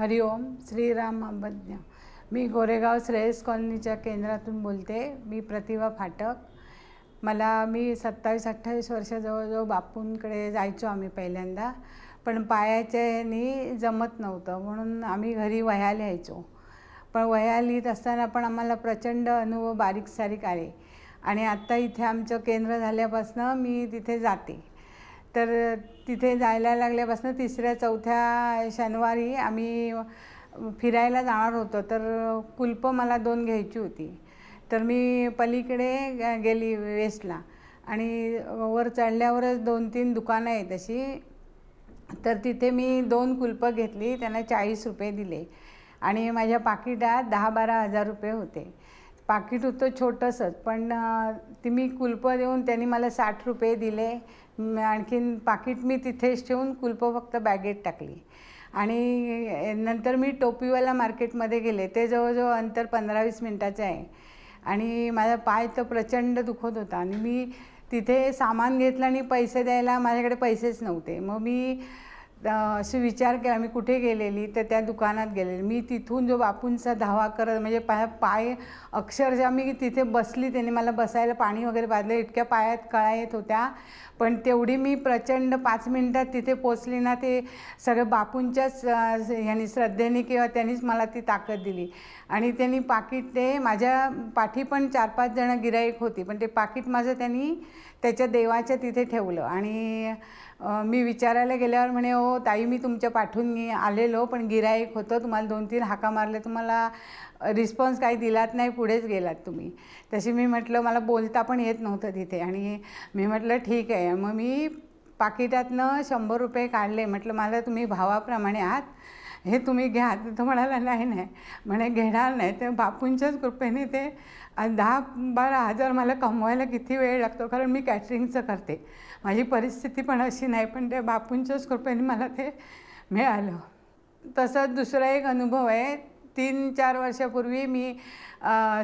ओम श्रीराम अभज्ञ मी गोरेगाव श्रेयस कॉलनीच्या केंद्रातून बोलते मी प्रतिभा फाटक मला मी सत्तावीस अठ्ठावीस वर्ष जवळजवळ बापूंकडे जायचो आम्ही पहिल्यांदा पण पायाच्यानी जमत नव्हतं म्हणून आम्ही घरी वह्या लिहायचो पण वह्या लिहित असताना पण आम्हाला प्रचंड अनुभव बारीक सारीक आले आणि आत्ता इथे आमचं केंद्र झाल्यापासनं मी तिथे जाते तर तिथे जायला लागल्यापासून तिसऱ्या चौथ्या शनिवारी आम्ही फिरायला जाणार होतो तर कुलपं मला दोन घ्यायची होती तर मी पलीकडे गेली वेस्टला आणि वर चढल्यावरच दोन तीन दुकानं आहेत अशी तर तिथे मी दोन कुलपं घेतली त्यांना चाळीस रुपये दिले आणि माझ्या पाकिटात दहा बारा हजार रुपये होते पाकिट होतं छोटंसंच पण ती मी कुलपं देऊन त्यांनी मला साठ रुपये दिले आणखीन पाकिट मी तिथेच ठेवून कुलपं फक्त बॅगेत टाकली आणि नंतर मी टोपीवाला मार्केटमध्ये गेले ते जवळजवळ अंतर पंधरा वीस मिनटाचं आहे आणि माझा पाय तर प्रचंड दुखत होता आणि मी तिथे सामान घेतलं आणि पैसे द्यायला माझ्याकडे पैसेच नव्हते मग मी असे विचार केला मी कुठे गेलेली तर त्या दुकानात गेलेली मी तिथून जो बापूंचा धावा करत म्हणजे पाय पाय अक्षरशः मी तिथे बसली त्याने मला बसायला पाणी वगैरे बाजलं इतक्या पायात कळा येत होत्या पण तेवढी मी प्रचंड पाच मिनटात तिथे पोचली ना ते सगळं बापूंच्याच ह्यांनी श्रद्धेने किंवा त्यांनीच मला ती ताकद दिली आणि त्यांनी पाकिट ते माझ्या पाठी पण चार पाच जणं गिराईक होती पण ते पाकिट माझं त्यांनी त्याच्या देवाच्या तिथे ठेवलं आणि मी विचारायला गेल्यावर म्हणे हो ताई मी तुमच्या पाठून आलेलो पण गिराईक होतं तुम्हाला दोन तीन हाका मारले तुम्हाला रिस्पॉन्स काही दिलात नाही पुढेच गेलात तुम्ही तशी मी म्हटलं मला बोलता पण येत नव्हतं तिथे आणि मी म्हटलं ठीक आहे मग मी पाकिटातनं शंभर रुपये काढले म्हटलं मला तुम्ही भावाप्रमाणे आहात हे तुम्ही घ्या तर तो म्हणाला नाही नाही म्हणे घेणार नाही तर बापूंच्याच कृपेने ते दहा बारा हजार मला कमवायला किती वेळ लागतो कारण मी कॅटरिंगचं करते माझी परिस्थिती पण अशी नाही पण ते बापूंच्याच कृपेने मला ते मिळालं तसंच दुसरा एक अनुभव आहे तीन चार वर्षापूर्वी मी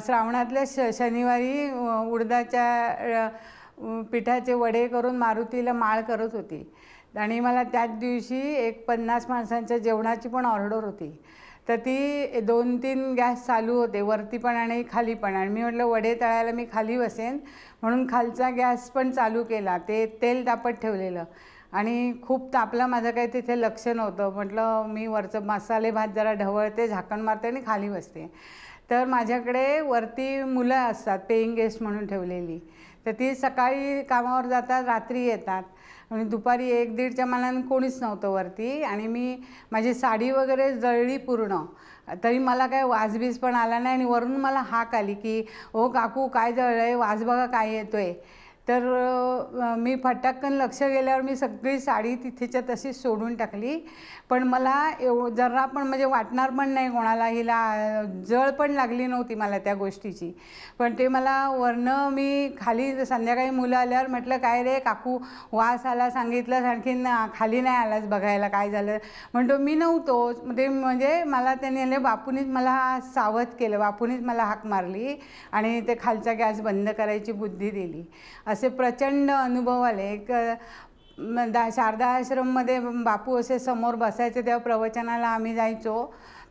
श्रावणातल्या श शनिवारी उडदाच्या पिठाचे वडे करून मारुतीला माळ करत होती आणि मला त्याच दिवशी एक पन्नास माणसांच्या जेवणाची पण ऑर्डर होती तर ती दोन तीन गॅस चालू होते वरती पण आणि खाली पण आणि मी म्हटलं वडे तळायला मी खाली बसेन म्हणून खालचा गॅस पण चालू केला ते तेल तापत ठेवलेलं आणि खूप तापलं माझं काही तिथे लक्ष नव्हतं म्हटलं मी वरचं मसाले भात जरा ढवळते झाकण मारते आणि खाली बसते तर माझ्याकडे वरती मुलं असतात पेईंग गेस्ट म्हणून ठेवलेली तर ती सकाळी कामावर जातात रात्री येतात आणि दुपारी एक दीडच्या मानाने कोणीच नव्हतं वरती आणि मी माझी साडी वगैरे जळली पूर्ण तरी मला काय वाजबीज पण आला नाही आणि वरून मला हाक आली की ओ काकू काय जळलं आहे वाज बघा काय येतो आहे तर मी फटाकन लक्ष गेल्यावर मी सगळी साडी तिथेच्या तशीच सोडून टाकली पण मला एव जरा पण म्हणजे वाटणार पण नाही कोणाला हिला जळ पण लागली नव्हती मला त्या गोष्टीची पण ते मला वरनं मी खाली संध्याकाळी मुलं आल्यावर म्हटलं काय रे काकू वास आला सांगितलं आणखीन खाली नाही आलाच बघायला काय झालं म्हणतो मी नव्हतो ते म्हणजे मला त्याने बापूनीच मला सावध केलं बापूनीच मला हाक मारली आणि ते खालचा गॅस बंद करायची बुद्धी दिली असे प्रचंड अनुभव आले एक दा शारदा आश्रममध्ये बापू असे समोर बसायचे तेव्हा प्रवचनाला आम्ही जायचो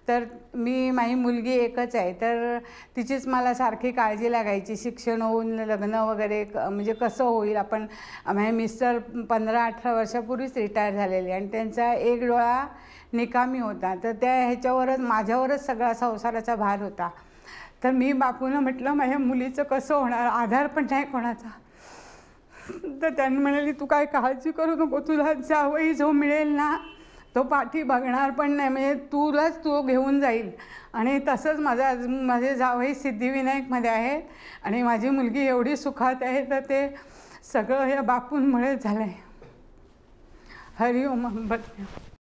तर मी माझी मुलगी एकच आहे तर तिचीच मला सारखी काळजी लागायची शिक्षण होऊन लग्न वगैरे म्हणजे कसं होईल आपण माझे मिस्टर पंधरा अठरा वर्षापूर्वीच रिटायर झालेले आणि त्यांचा एक डोळा निकामी होता तर त्या ह्याच्यावरच माझ्यावरच सगळा संसाराचा भार होता तर मी बापूनं म्हटलं माझ्या मुलीचं कसं होणार आधार पण नाही कोणाचा तर त्यांनी म्हणाली तू काय काळजी करू नको तुला जावई जो मिळेल ना तो पाठी बघणार पण नाही म्हणजे तुलाच तो घेऊन जाईल आणि तसंच माझा माझे जावई सिद्धिविनायकमध्ये आहे आणि माझी मुलगी एवढी सुखात आहे तर ते सगळं या बापूंमुळे झालं आहे हरिओम बदल